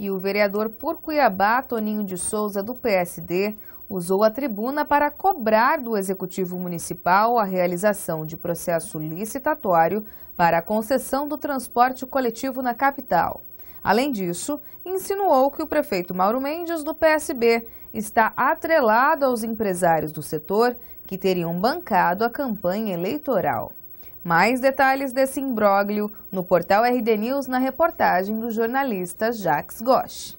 E o vereador por Cuiabá, Toninho de Souza, do PSD, usou a tribuna para cobrar do Executivo Municipal a realização de processo licitatório para a concessão do transporte coletivo na capital. Além disso, insinuou que o prefeito Mauro Mendes, do PSB, está atrelado aos empresários do setor que teriam bancado a campanha eleitoral. Mais detalhes desse imbróglio no portal RD News na reportagem do jornalista Jax Gosch.